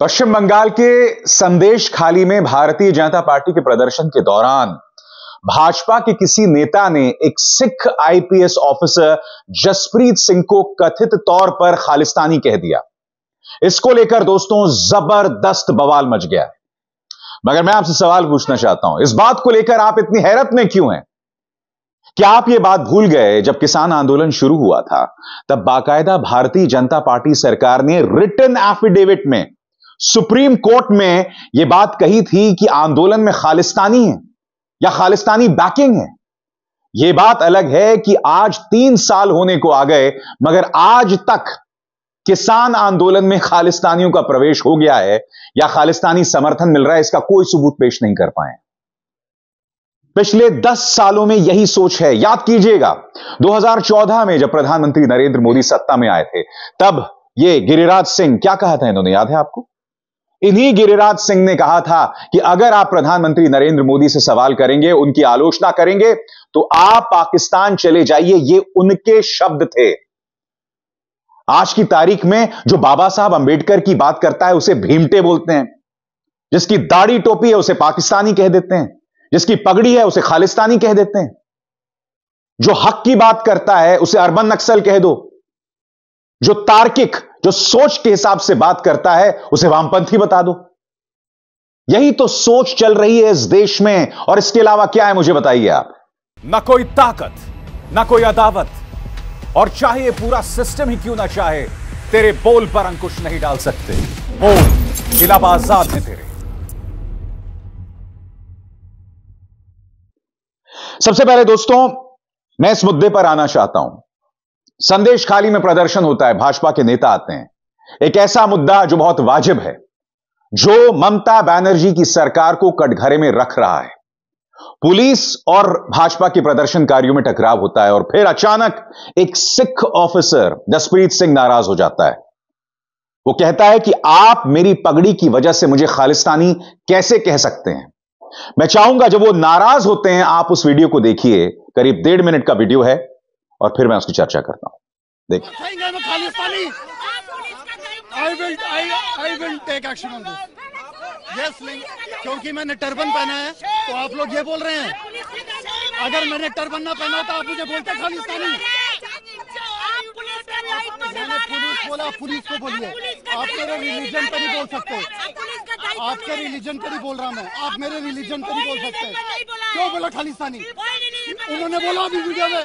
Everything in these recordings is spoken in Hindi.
पश्चिम बंगाल के संदेश खाली में भारतीय जनता पार्टी के प्रदर्शन के दौरान भाजपा के किसी नेता ने एक सिख आईपीएस ऑफिसर जसप्रीत सिंह को कथित तौर पर खालिस्तानी कह दिया इसको लेकर दोस्तों जबरदस्त बवाल मच गया मगर मैं आपसे सवाल पूछना चाहता हूं इस बात को लेकर आप इतनी हैरत में क्यों हैं क्या आप ये बात भूल गए जब किसान आंदोलन शुरू हुआ था तब बाकायदा भारतीय जनता पार्टी सरकार ने रिटर्न एफिडेविट में सुप्रीम कोर्ट में यह बात कही थी कि आंदोलन में खालिस्तानी है या खालिस्तानी बैकिंग है यह बात अलग है कि आज तीन साल होने को आ गए मगर आज तक किसान आंदोलन में खालिस्तानियों का प्रवेश हो गया है या खालिस्तानी समर्थन मिल रहा है इसका कोई सबूत पेश नहीं कर पाए पिछले 10 सालों में यही सोच है याद कीजिएगा 2014 में जब प्रधानमंत्री नरेंद्र मोदी सत्ता में आए थे तब ये गिरिराज सिंह क्या कहा था इन्होंने याद है आपको इन्हीं गिरिराज सिंह ने कहा था कि अगर आप प्रधानमंत्री नरेंद्र मोदी से सवाल करेंगे उनकी आलोचना करेंगे तो आप पाकिस्तान चले जाइए ये उनके शब्द थे आज की तारीख में जो बाबा साहब अंबेडकर की बात करता है उसे भीमटे बोलते हैं जिसकी दाढ़ी टोपी है उसे पाकिस्तानी कह देते हैं जिसकी पगड़ी है उसे खालिस्तानी कह देते हैं जो हक की बात करता है उसे अरबन नक्सल कह दो जो तार्किक जो सोच के हिसाब से बात करता है उसे वामपंथी बता दो यही तो सोच चल रही है इस देश में और इसके अलावा क्या है मुझे बताइए आप ना कोई ताकत ना कोई अदावत और चाहे पूरा सिस्टम ही क्यों ना चाहे तेरे बोल पर अंकुश नहीं डाल सकते बोल इलाबा आजाद में तेरे सबसे पहले दोस्तों मैं इस मुद्दे पर आना चाहता हूं संदेश खाली में प्रदर्शन होता है भाजपा के नेता आते हैं एक ऐसा मुद्दा जो बहुत वाजिब है जो ममता बनर्जी की सरकार को कटघरे में रख रहा है पुलिस और भाजपा के प्रदर्शनकारियों में टकराव होता है और फिर अचानक एक सिख ऑफिसर जसप्रीत सिंह नाराज हो जाता है वो कहता है कि आप मेरी पगड़ी की वजह से मुझे खालिस्तानी कैसे कह सकते हैं मैं चाहूंगा जब वो नाराज होते हैं आप उस वीडियो को देखिए करीब डेढ़ मिनट का वीडियो है और फिर मैं उसकी चर्चा करता हूँ yes, क्योंकि मैंने टर्बन पहना है तो आप लोग ये बोल रहे हैं अगर मैंने टर्बन ना पहना तो आप मुझे बोलते खालिस्तानी मैंने पुलिस बोला पुलिस को बोलिए आप मेरे रिलीजन पर नहीं बोल सकते आपके रिलीजन पर ही बोल रहा मैं आप मेरे रिलीजन पर ही बोल सकते क्यों बोला खालिस्तानी उन्होंने बोला अभी वीडियो में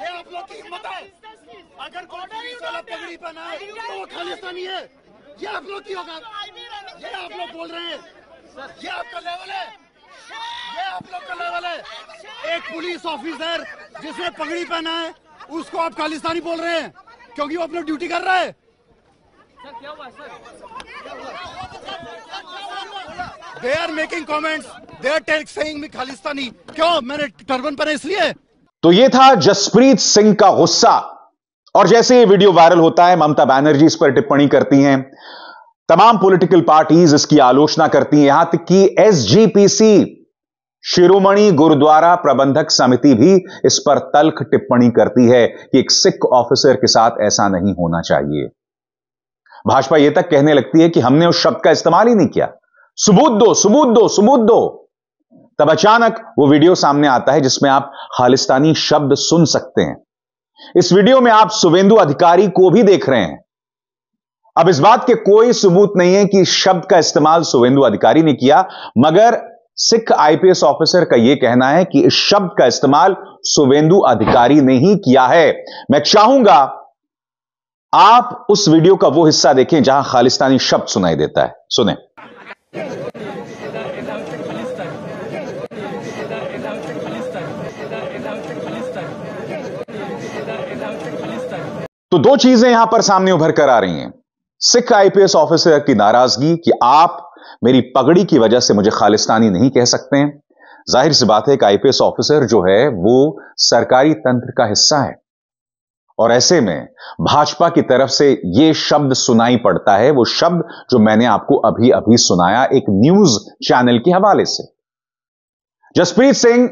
ये आप लोग की हिम्मत है अगर कोई वाला पगड़ी पहना है तो वो खालिस्तानी है ये आप लोग की होगा ये आप लोग बोल रहे हैं ये आपका लेवल है ये आप लोग का लेवल है एक पुलिस ऑफिसर जिसने पगड़ी पहना है उसको आप खालिस्तानी बोल रहे हैं क्योंकि वो अपनी ड्यूटी कर रहा है they are making comments they are take saying me Khalistani क्यों मैंने टर्बन पर इसलिए तो यह था जसप्रीत सिंह का गुस्सा और जैसे ये वीडियो वायरल होता है ममता बैनर्जी इस पर टिप्पणी करती हैं तमाम पॉलिटिकल पार्टीज इसकी आलोचना करती हैं यहां तक कि एसजीपीसी शिरोमणि गुरुद्वारा प्रबंधक समिति भी इस पर तल्ख टिप्पणी करती है कि एक सिख ऑफिसर के साथ ऐसा नहीं होना चाहिए भाजपा यह तक कहने लगती है कि हमने उस शब्द का इस्तेमाल ही नहीं किया सुबूत दो सुबूत दो सुबूत दो तब अचानक वो वीडियो सामने आता है जिसमें आप खालिस्तानी शब्द सुन सकते हैं इस वीडियो में आप सुवेंदु अधिकारी को भी देख रहे हैं अब इस बात के कोई सबूत नहीं है कि शब्द का इस्तेमाल सुवेंदु अधिकारी ने किया मगर सिख आईपीएस ऑफिसर का यह कहना है कि इस शब्द का इस्तेमाल सुवेंदु अधिकारी ने ही किया है मैं चाहूंगा आप उस वीडियो का वो हिस्सा देखें जहां खालिस्तानी शब्द सुनाई देता है सुने तो दो चीजें यहां पर सामने उभर कर आ रही हैं सिख आईपीएस ऑफिसर की नाराजगी कि आप मेरी पगड़ी की वजह से मुझे खालिस्तानी नहीं कह सकते हैं जाहिर सी बात है कि आईपीएस ऑफिसर जो है वो सरकारी तंत्र का हिस्सा है और ऐसे में भाजपा की तरफ से यह शब्द सुनाई पड़ता है वो शब्द जो मैंने आपको अभी अभी सुनाया एक न्यूज चैनल के हवाले से जसप्रीत सिंह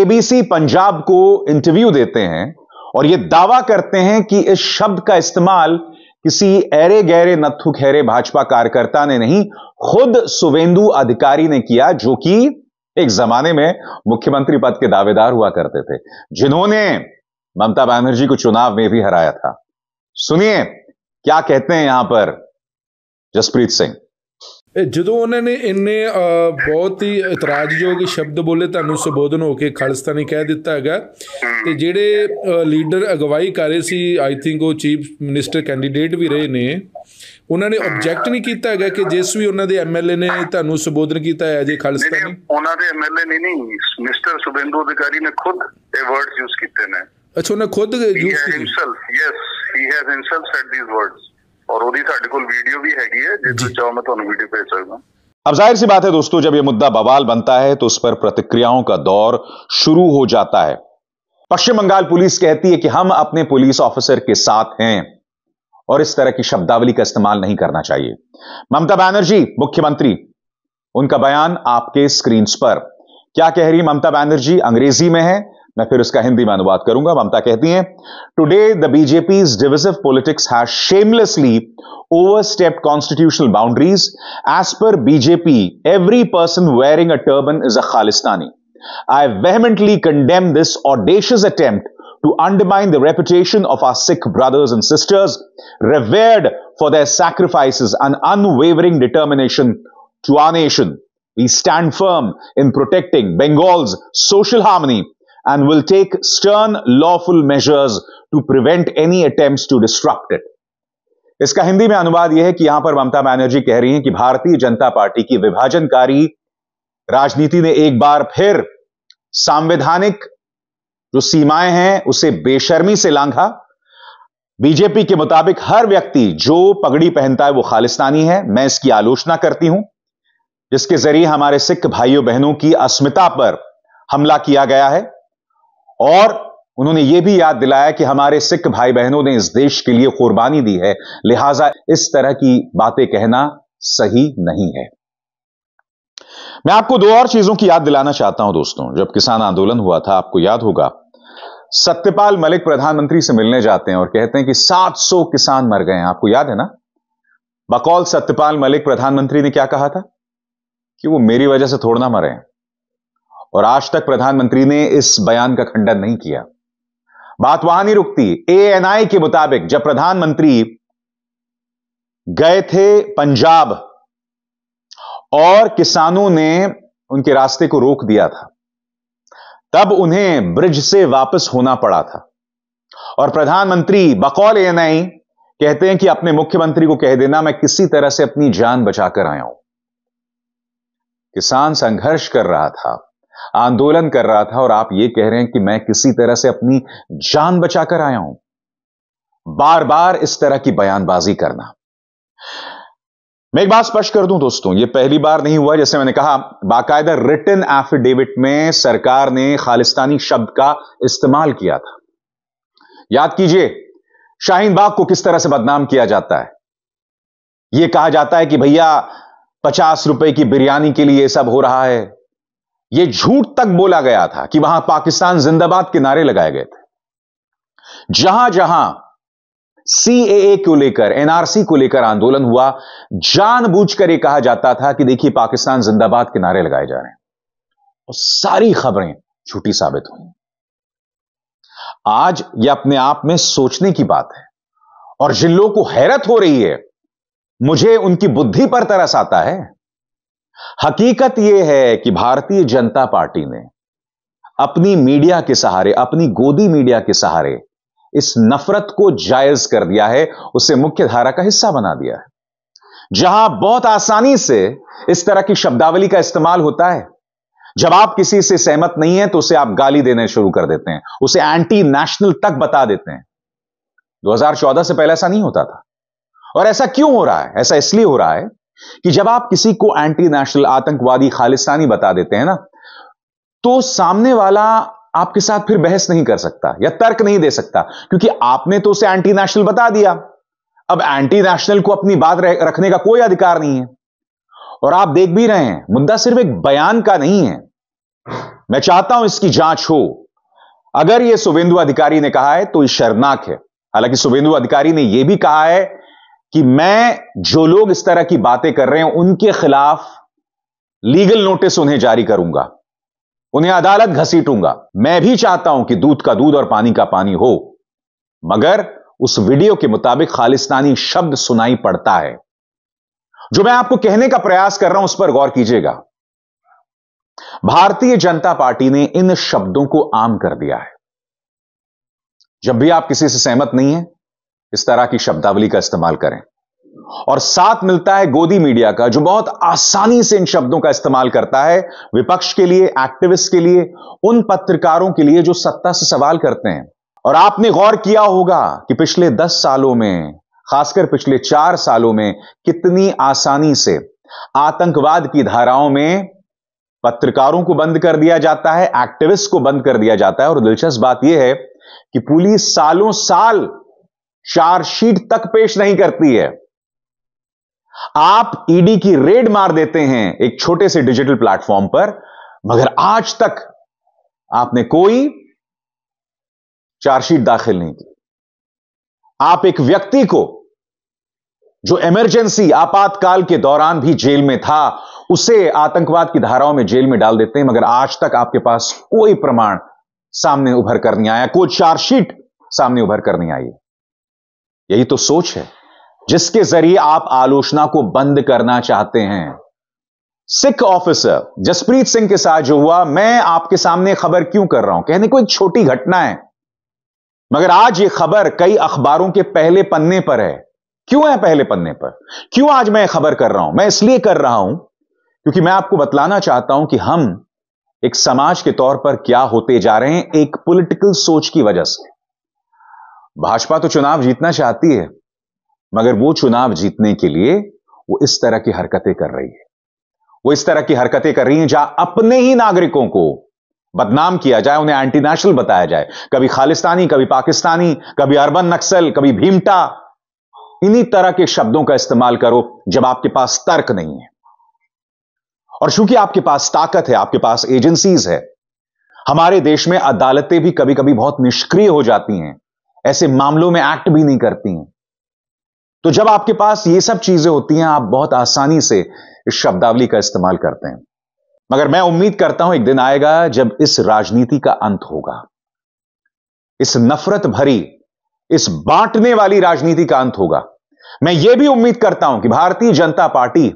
एबीसी पंजाब को इंटरव्यू देते हैं और ये दावा करते हैं कि इस शब्द का इस्तेमाल किसी ऐरे गहरे नत्थु खेरे भाजपा कार्यकर्ता ने नहीं खुद सुवेंदु अधिकारी ने किया जो कि एक जमाने में मुख्यमंत्री पद के दावेदार हुआ करते थे जिन्होंने ममता बनर्जी को चुनाव में भी हराया था सुनिए क्या कहते हैं यहां पर जसप्रीत सिंह ਜਦੋਂ ਉਹਨਾਂ ਨੇ ਇੰਨੇ ਬਹੁਤ ਹੀ ਇਤਰਾਜ਼ਯੋਗ ਸ਼ਬਦ ਬੋਲੇ ਤੁਹਾਨੂੰ ਸੰਬੋਧਨ ਹੋ ਕੇ ਖਾਲਿਸਤਾਨੀ ਕਹਿ ਦਿੱਤਾ ਹੈਗਾ ਤੇ ਜਿਹੜੇ ਲੀਡਰ ਅਗਵਾਈ ਕਰ ਰਹੇ ਸੀ ਆਈ ਥਿੰਕ ਉਹ ਚੀਫ ਮਿਨਿਸਟਰ ਕੈਂਡੀਡੇਟ ਵੀ ਰਹੇ ਨੇ ਉਹਨਾਂ ਨੇ ਆਬਜੈਕਟ ਨਹੀਂ ਕੀਤਾ ਹੈਗਾ ਕਿ ਜਿਸ ਵੀ ਉਹਨਾਂ ਦੇ ਐਮਐਲਏ ਨੇ ਤੁਹਾਨੂੰ ਸੰਬੋਧਨ ਕੀਤਾ ਹੈ ਜੇ ਖਾਲਿਸਤਾਨੀ ਉਹਨਾਂ ਦੇ ਐਮਐਲਏ ਨਹੀਂ ਨਹੀਂ ਮਿਸਟਰ ਸੁਬਿੰਦੂ ਅਧਿਕਾਰੀ ਨੇ ਖੁਦ ਇਹ ਵਰਡਸ ਯੂਜ਼ ਕੀਤੇ ਨੇ ਅੱਛਾ ਉਹਨੇ ਖੁਦ ਯੂਜ਼ ਕੀਤੇ himself yes he has himself said these words ਔਰ ਉਹਦੀ ਸਾਡੇ ਕੋਲ ਵੀਡੀਓ ਵੀ ਹੈਗੀ ਹੈ ਜੇ ਤੁਸੀਂ ਮੈਂ ਤੁਹਾਨੂੰ ਵੀਡੀਓ ਭੇਜ ਸਕਦਾ अब जाहिर सी बात है दोस्तों जब यह मुद्दा बवाल बनता है तो उस पर प्रतिक्रियाओं का दौर शुरू हो जाता है पश्चिम बंगाल पुलिस कहती है कि हम अपने पुलिस ऑफिसर के साथ हैं और इस तरह की शब्दावली का इस्तेमाल नहीं करना चाहिए ममता बनर्जी मुख्यमंत्री उनका बयान आपके स्क्रीन पर क्या कह रही ममता बनर्जी अंग्रेजी में है मैं फिर उसका हिंदी में अनुवाद करूंगा ममता कहती हैं today the BJP divisive politics has shamelessly overstepped constitutional boundaries. As per BJP, every person wearing a turban is a Khalistani. I vehemently condemn this audacious attempt to undermine the reputation of our Sikh brothers and sisters, revered for their sacrifices and unwavering determination to our nation. We stand firm in protecting Bengal's social harmony and will take stern lawful measures to prevent any attempts to disrupt it. इसका हिंदी में अनुवाद यह है कि यहां पर ममता बैनर्जी कह रही हैं कि भारतीय जनता पार्टी की विभाजनकारी राजनीति ने एक बार फिर संवैधानिक जो सीमाएं हैं उसे बेशर्मी से लांघा बीजेपी के मुताबिक हर व्यक्ति जो पगड़ी पहनता है वो खालिस्तानी है मैं इसकी आलोचना करती हूं जिसके जरिए हमारे सिख भाइयों बहनों की अस्मिता पर हमला किया गया है और उन्होंने यह भी याद दिलाया कि हमारे सिख भाई बहनों ने इस देश के लिए कुर्बानी दी है लिहाजा इस तरह की बातें कहना सही नहीं है मैं आपको दो और चीजों की याद दिलाना चाहता हूं दोस्तों जब किसान आंदोलन हुआ था आपको याद होगा सत्यपाल मलिक प्रधानमंत्री से मिलने जाते हैं और कहते हैं कि 700 किसान मर गए हैं आपको याद है ना बकौल सत्यपाल मलिक प्रधानमंत्री ने क्या कहा था कि वो मेरी वजह से थोड़ा ना मरे हैं और आज तक प्रधानमंत्री ने इस बयान का खंडन नहीं किया बात वहां नहीं रुकती एएनआई के मुताबिक जब प्रधानमंत्री गए थे पंजाब और किसानों ने उनके रास्ते को रोक दिया था तब उन्हें ब्रिज से वापस होना पड़ा था और प्रधानमंत्री बकौल एएनआई कहते हैं कि अपने मुख्यमंत्री को कह देना मैं किसी तरह से अपनी जान बचाकर आया हूं किसान संघर्ष कर रहा था आंदोलन कर रहा था और आप यह कह रहे हैं कि मैं किसी तरह से अपनी जान बचाकर आया हूं बार बार इस तरह की बयानबाजी करना मैं एक बात स्पष्ट कर दूं दोस्तों ये पहली बार नहीं हुआ जैसे मैंने कहा बाकायदा रिटर्न एफिडेविट में सरकार ने खालिस्तानी शब्द का इस्तेमाल किया था याद कीजिए शाहीन बाग को किस तरह से बदनाम किया जाता है यह कहा जाता है कि भैया पचास रुपए की बिरयानी के लिए सब हो रहा है यह झूठ तक बोला गया था कि वहां पाकिस्तान जिंदाबाद के नारे लगाए गए थे जहां जहां सीएए को लेकर एनआरसी को लेकर आंदोलन हुआ जानबूझकर यह कहा जाता था कि देखिए पाकिस्तान जिंदाबाद के नारे लगाए जा रहे हैं और सारी खबरें झूठी साबित हुई आज यह अपने आप में सोचने की बात है और जिन लोगों को हैरत हो रही है मुझे उनकी बुद्धि पर तरस आता है हकीकत यह है कि भारतीय जनता पार्टी ने अपनी मीडिया के सहारे अपनी गोदी मीडिया के सहारे इस नफरत को जायज कर दिया है उसे मुख्य धारा का हिस्सा बना दिया है जहां बहुत आसानी से इस तरह की शब्दावली का इस्तेमाल होता है जब आप किसी से सहमत नहीं है तो उसे आप गाली देने शुरू कर देते हैं उसे एंटी नेशनल तक बता देते हैं 2014 से पहले ऐसा नहीं होता था और ऐसा क्यों हो रहा है ऐसा इसलिए हो रहा है कि जब आप किसी को एंटी नेशनल आतंकवादी खालिस्तानी बता देते हैं ना तो सामने वाला आपके साथ फिर बहस नहीं कर सकता या तर्क नहीं दे सकता क्योंकि आपने तो उसे एंटी नेशनल बता दिया अब एंटी नेशनल को अपनी बात रखने का कोई अधिकार नहीं है और आप देख भी रहे हैं मुद्दा सिर्फ एक बयान का नहीं है मैं चाहता हूं इसकी जांच हो अगर यह सुवेंदु अधिकारी ने कहा है तो यह शर्मनाक है हालांकि सुवेंदु अधिकारी ने यह भी कहा है कि मैं जो लोग इस तरह की बातें कर रहे हैं उनके खिलाफ लीगल नोटिस उन्हें जारी करूंगा उन्हें अदालत घसीटूंगा मैं भी चाहता हूं कि दूध का दूध और पानी का पानी हो मगर उस वीडियो के मुताबिक खालिस्तानी शब्द सुनाई पड़ता है जो मैं आपको कहने का प्रयास कर रहा हूं उस पर गौर कीजिएगा भारतीय जनता पार्टी ने इन शब्दों को आम कर दिया है जब भी आप किसी से सहमत नहीं हैं इस तरह की शब्दावली का इस्तेमाल करें और साथ मिलता है गोदी मीडिया का जो बहुत आसानी से इन शब्दों का इस्तेमाल करता है विपक्ष के लिए एक्टिविस्ट के लिए उन पत्रकारों के लिए जो सत्ता से सवाल करते हैं और आपने गौर किया होगा कि पिछले दस सालों में खासकर पिछले चार सालों में कितनी आसानी से आतंकवाद की धाराओं में पत्रकारों को बंद कर दिया जाता है एक्टिविस्ट को बंद कर दिया जाता है और दिलचस्प बात यह है कि पुलिस सालों साल चार्जशीट तक पेश नहीं करती है आप ईडी e की रेड मार देते हैं एक छोटे से डिजिटल प्लेटफॉर्म पर मगर आज तक आपने कोई चार्जशीट दाखिल नहीं की आप एक व्यक्ति को जो इमरजेंसी आपातकाल के दौरान भी जेल में था उसे आतंकवाद की धाराओं में जेल में डाल देते हैं मगर आज तक आपके पास कोई प्रमाण सामने उभर कर नहीं आया कोई चार्जशीट सामने उभर कर नहीं आई यही तो सोच है जिसके जरिए आप आलोचना को बंद करना चाहते हैं सिख ऑफिसर जसप्रीत सिंह के साथ जो हुआ मैं आपके सामने खबर क्यों कर रहा हूं कहने को एक छोटी घटना है मगर आज ये खबर कई अखबारों के पहले पन्ने पर है क्यों है पहले पन्ने पर क्यों आज मैं खबर कर रहा हूं मैं इसलिए कर रहा हूं क्योंकि मैं आपको बतलाना चाहता हूं कि हम एक समाज के तौर पर क्या होते जा रहे हैं एक पॉलिटिकल सोच की वजह से भाजपा तो चुनाव जीतना चाहती है मगर वो चुनाव जीतने के लिए वो इस तरह की हरकतें कर रही है वो इस तरह की हरकतें कर रही हैं जहां अपने ही नागरिकों को बदनाम किया जाए उन्हें एंटी नेशनल बताया जाए कभी खालिस्तानी कभी पाकिस्तानी कभी अर्बन नक्सल कभी भीमटा इन्हीं तरह के शब्दों का इस्तेमाल करो जब आपके पास तर्क नहीं है और चूंकि आपके पास ताकत है आपके पास एजेंसीज है हमारे देश में अदालतें भी कभी कभी बहुत निष्क्रिय हो जाती हैं ऐसे मामलों में एक्ट भी नहीं करती हैं तो जब आपके पास ये सब चीजें होती हैं आप बहुत आसानी से इस शब्दावली का इस्तेमाल करते हैं मगर मैं उम्मीद करता हूं एक दिन आएगा जब इस राजनीति का अंत होगा इस नफरत भरी इस बांटने वाली राजनीति का अंत होगा मैं यह भी उम्मीद करता हूं कि भारतीय जनता पार्टी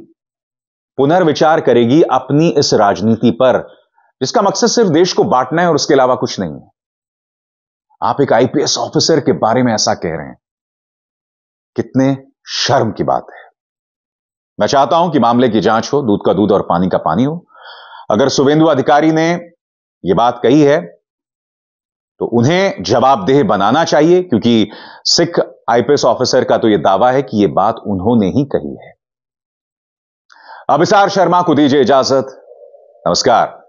पुनर्विचार करेगी अपनी इस राजनीति पर जिसका मकसद सिर्फ देश को बांटना है और उसके अलावा कुछ नहीं है आप एक आईपीएस ऑफिसर के बारे में ऐसा कह रहे हैं कितने शर्म की बात है मैं चाहता हूं कि मामले की जांच हो दूध का दूध और पानी का पानी हो अगर सुवेंदु अधिकारी ने यह बात कही है तो उन्हें जवाबदेह बनाना चाहिए क्योंकि सिख आईपीएस ऑफिसर का तो यह दावा है कि यह बात उन्होंने ही कही है अभिसार शर्मा को दीजिए इजाजत नमस्कार